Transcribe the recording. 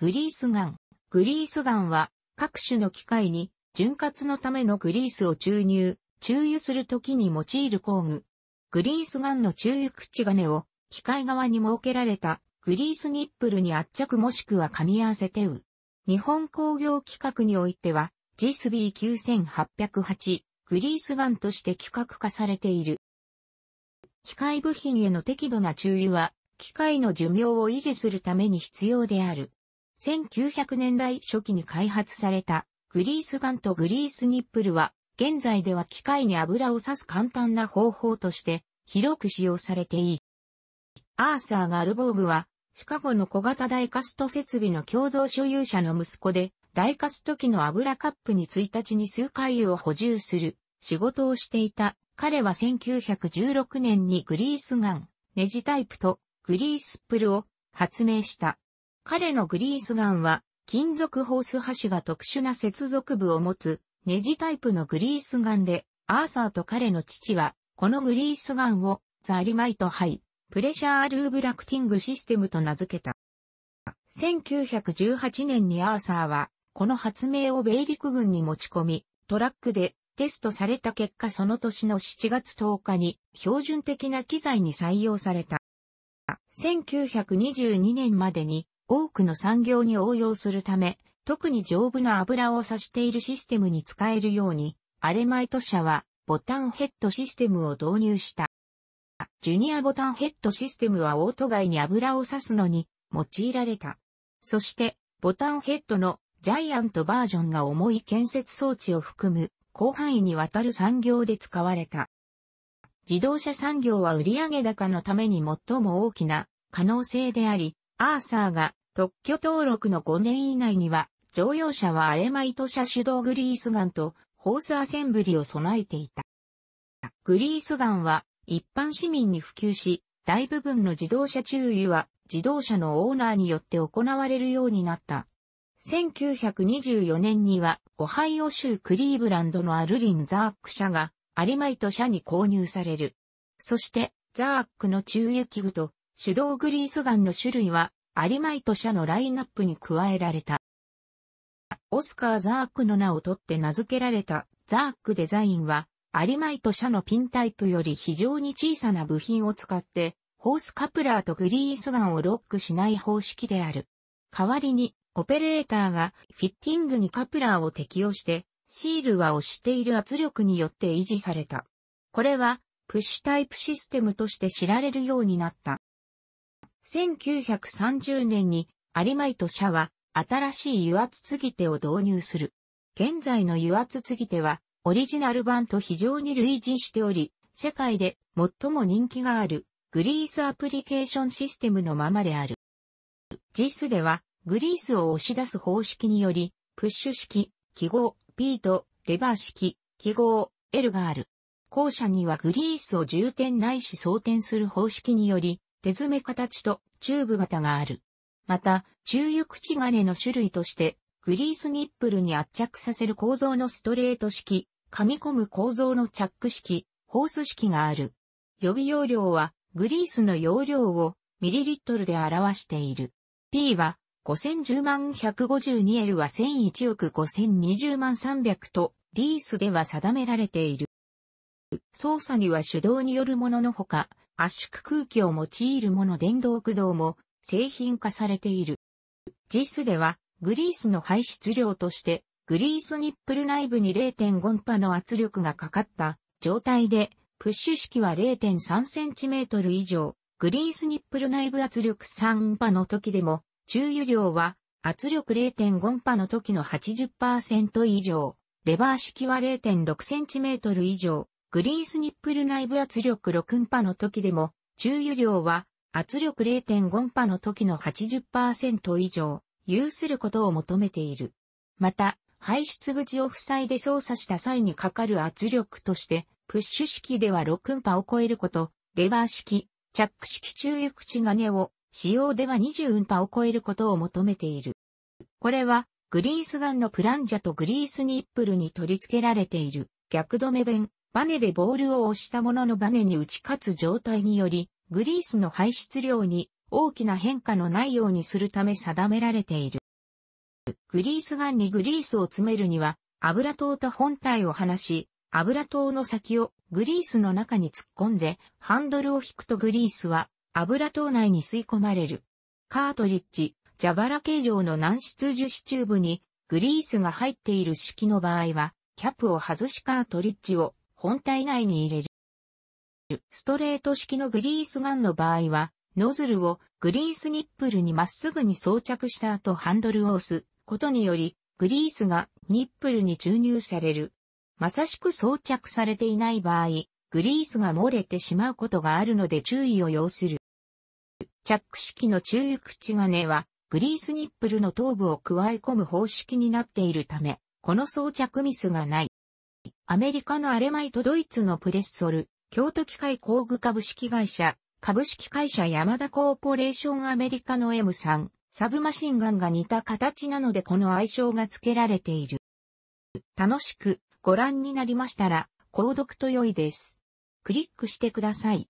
グリースガン。グリースガンは各種の機械に潤滑のためのグリースを注入、注油するときに用いる工具。グリースガンの注油口金を機械側に設けられたグリースニップルに圧着もしくは噛み合わせてう。日本工業規格においては GSB9808 グリースガンとして規格化されている。機械部品への適度な注油は機械の寿命を維持するために必要である。1900年代初期に開発されたグリースガンとグリースニップルは、現在では機械に油を刺す簡単な方法として広く使用されていい。アーサー・ガルボーグは、シカゴの小型ダイカスト設備の共同所有者の息子で、ダイカスト機の油カップに1日に数回を補充する仕事をしていた。彼は1916年にグリースガン、ネジタイプとグリースプルを発明した。彼のグリースガンは、金属ホース端が特殊な接続部を持つ、ネジタイプのグリースガンで、アーサーと彼の父は、このグリースガンを、ザ・リマイト・ハイ、プレシャー・ルーブラクティング・システムと名付けた。1918年にアーサーは、この発明を米陸軍に持ち込み、トラックでテストされた結果その年の7月10日に標準的な機材に採用された。1922年までに多くの産業に応用するため、特に丈夫な油を差しているシステムに使えるように、アレマイト社はボタンヘッドシステムを導入した。ジュニアボタンヘッドシステムはオート外に油を差すのに用いられた。そして、ボタンヘッドのジャイアントバージョンが重い建設装置を含む広範囲にわたる産業で使われた。自動車産業は売上高のために最も大きな可能性であり、アーサーが特許登録の5年以内には、乗用車はアレマイト車手動グリースガンとホースアセンブリを備えていた。グリースガンは一般市民に普及し、大部分の自動車注油は自動車のオーナーによって行われるようになった。1924年には、オハイオ州クリーブランドのアルリン・ザーク社が、アリマイト社に購入される。そして、ザークの中油器具と手動グリースガンの種類はアリマイト社のラインナップに加えられた。オスカー・ザークの名を取って名付けられたザークデザインは、アリマイト社のピンタイプより非常に小さな部品を使って、ホースカプラーとグリースガンをロックしない方式である。代わりに、オペレーターがフィッティングにカプラーを適用して、シールは押している圧力によって維持された。これは、プッシュタイプシステムとして知られるようになった。1930年にアリマイと社は新しい油圧継ぎ手を導入する。現在の油圧継ぎ手はオリジナル版と非常に類似しており、世界で最も人気があるグリースアプリケーションシステムのままである。JIS ではグリースを押し出す方式により、プッシュ式、記号 P とレバー式、記号 L がある。後者にはグリースを重点ないし装填する方式により、手詰め形とチューブ型がある。また、注油口金の種類として、グリースニップルに圧着させる構造のストレート式、噛み込む構造のチャック式、ホース式がある。予備容量は、グリースの容量をミリリットルで表している。P は、5010万 152L は1001億5020万300と、リースでは定められている。操作には手動によるもののほか、圧縮空気を用いるもの電動駆動も製品化されている。JIS ではグリースの排出量としてグリースニップル内部に0.5パの圧力がかかった状態でプッシュ式は 0.3cm 以上グリースニップル内部圧力3パの時でも注油量は圧力0.5パの時の80%以上レバー式は 0.6cm 以上グリーンスニップル内部圧力6ンパの時でも、重油量は圧力0.5ンパの時の80%以上、有することを求めている。また、排出口を塞いで操作した際にかかる圧力として、プッシュ式では6ンパを超えること、レバー式、チャック式注油口金を、使用では20運波を超えることを求めている。これは、グリースガンのプランジャとグリースニップルに取り付けられている逆止め弁バネでボールを押したもののバネに打ち勝つ状態により、グリースの排出量に大きな変化のないようにするため定められている。グリースガンにグリースを詰めるには、油糖と本体を離し、油糖の先をグリースの中に突っ込んで、ハンドルを引くとグリースは油糖内に吸い込まれる。カートリッジ、蛇腹形状の軟質樹脂チューブにグリースが入っている式の場合は、キャップを外しカートリッジを本体内に入れる。ストレート式のグリースガンの場合は、ノズルをグリースニップルにまっすぐに装着した後ハンドルを押すことにより、グリースがニップルに注入される。まさしく装着されていない場合、グリースが漏れてしまうことがあるので注意を要する。チャック式の注意口金は、グリースニップルの頭部を加え込む方式になっているため、この装着ミスがない。アメリカのアレマイとドイツのプレッソル、京都機械工具株式会社、株式会社山田コーポレーションアメリカの M3、サブマシンガンが似た形なのでこの愛称が付けられている。楽しくご覧になりましたら、購読と良いです。クリックしてください。